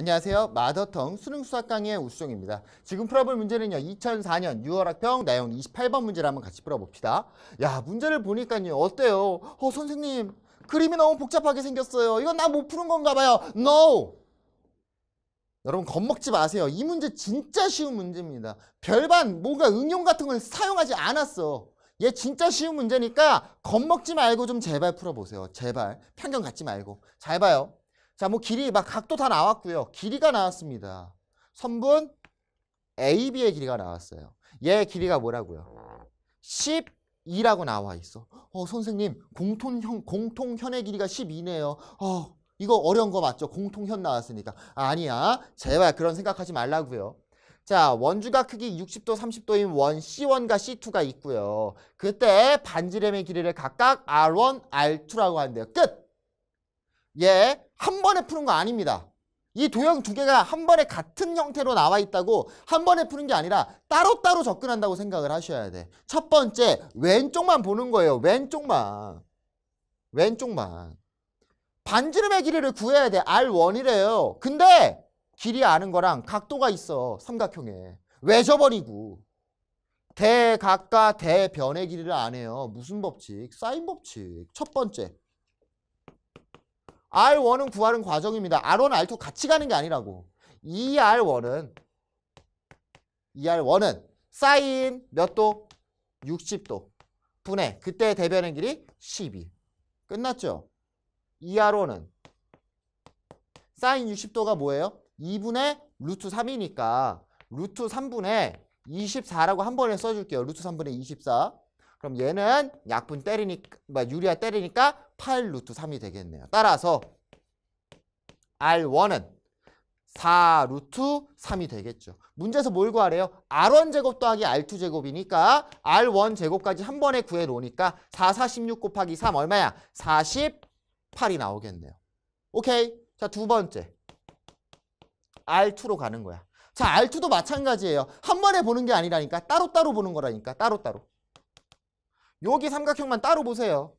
안녕하세요. 마더텅 수능 수학 강의 의 우수종입니다. 지금 풀어볼 문제는요. 2004년 6월 학평 내용 28번 문제를 한번 같이 풀어봅시다. 야 문제를 보니까요. 어때요? 어 선생님 그림이 너무 복잡하게 생겼어요. 이건 나 못 푸는 건가 봐요. No! 여러분 겁먹지 마세요. 이 문제 진짜 쉬운 문제입니다. 별반 뭔가 응용 같은 걸 사용하지 않았어. 얘 진짜 쉬운 문제니까 겁먹지 말고 좀 제발 풀어보세요. 제발 편견 갖지 말고 잘 봐요. 자, 뭐 길이 막 각도 다 나왔고요. 길이가 나왔습니다. 선분 AB의 길이가 나왔어요. 얘 길이가 뭐라고요? 12라고 나와 있어. 어, 선생님, 공통형, 공통현의 길이가 12네요. 어, 이거 어려운 거 맞죠? 공통현 나왔으니까. 아니야. 제발 그런 생각하지 말라고요. 자, 원주가 크기 60도, 30도인 원 C1과 C2가 있고요. 그때 반지름의 길이를 각각 R1, R2라고 하는데요. 끝! 예, 한 번에 푸는 거 아닙니다. 이 도형 두 개가 한 번에 같은 형태로 나와 있다고 한 번에 푸는 게 아니라 따로따로 접근한다고 생각을 하셔야 돼. 첫 번째, 왼쪽만 보는 거예요. 왼쪽만. 왼쪽만. 반지름의 길이를 구해야 돼. R1이래요. 근데 길이 아는 거랑 각도가 있어. 삼각형에. 외져버리고. 대각과 대변의 길이를 안 해요. 무슨 법칙? 사인 법칙. 첫 번째. R1은 구하는 과정입니다. R1, R2 같이 가는 게 아니라고. ER1은 ER1은 사인 몇 도? 60도 분해. 그때 대변의 길이 12. 끝났죠? ER1은 사인 60도가 뭐예요? 2분의 루트 3이니까 루트 3분의 24라고 한 번에 써줄게요. 루트 3분의 24. 그럼 얘는 약분 때리니까 뭐 유리아 때리니까 8 루트 3이 되겠네요. 따라서 R1은 4 루트 3이 되겠죠. 문제에서 뭘 구하래요? R1 제곱 더하기 R2 제곱이니까 R1 제곱까지 한 번에 구해놓으니까 4, 46 곱하기 3 얼마야? 48이 나오겠네요. 오케이. 자, 두 번째. R2로 가는 거야. 자, R2도 마찬가지예요. 한 번에 보는 게 아니라니까. 따로따로 따로 보는 거라니까. 따로따로. 따로. 여기 삼각형만 따로 보세요.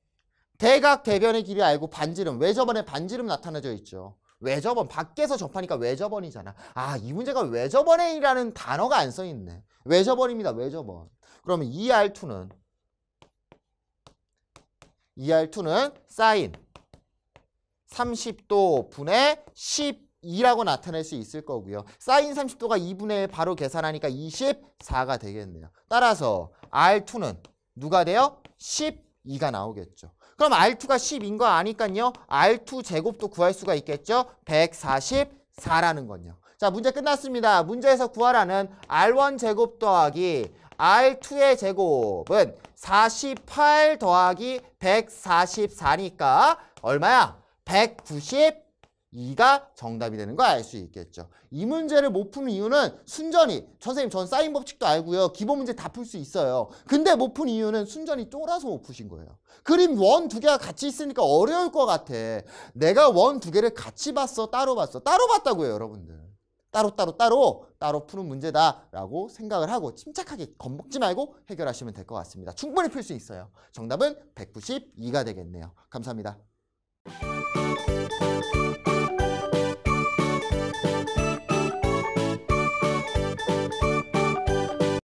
대각 대변의 길이 알고 반지름. 외접원에 반지름 나타나져 있죠. 외접원 밖에서 접하니까 외접원이잖아. 아, 이 문제가 외접원이라는 단어가 안써 있네. 외접원입니다. 외접원. 그러면 ER2는 ER2는 사인 30도 분의 12라고 나타낼 수 있을 거고요. 사인 30도가 2분의 바로 계산하니까 24가 되겠네요. 따라서 R2는 누가 돼요? 12가 나오겠죠. 그럼 R2가 10인 거아니깐요 R2 제곱도 구할 수가 있겠죠. 144라는 건요. 자, 문제 끝났습니다. 문제에서 구하라는 R1 제곱 더하기 R2의 제곱은 48 더하기 144니까 얼마야? 190 2가 정답이 되는 거 알 수 있겠죠. 이 문제를 못 푸는 이유는 순전히 선생님 전 사인 법칙도 알고요. 기본 문제 다 풀 수 있어요. 근데 못 푼 이유는 순전히 쫄아서 못 푸신 거예요. 그림 원 두 개가 같이 있으니까 어려울 것 같아. 내가 원 두 개를 같이 봤어. 따로 봤어. 따로 봤다고요, 여러분들. 따로 따로 따로 따로 푸는 문제다라고 생각을 하고 침착하게 겁먹지 말고 해결하시면 될 것 같습니다. 충분히 풀 수 있어요. 정답은 192가 되겠네요. 감사합니다.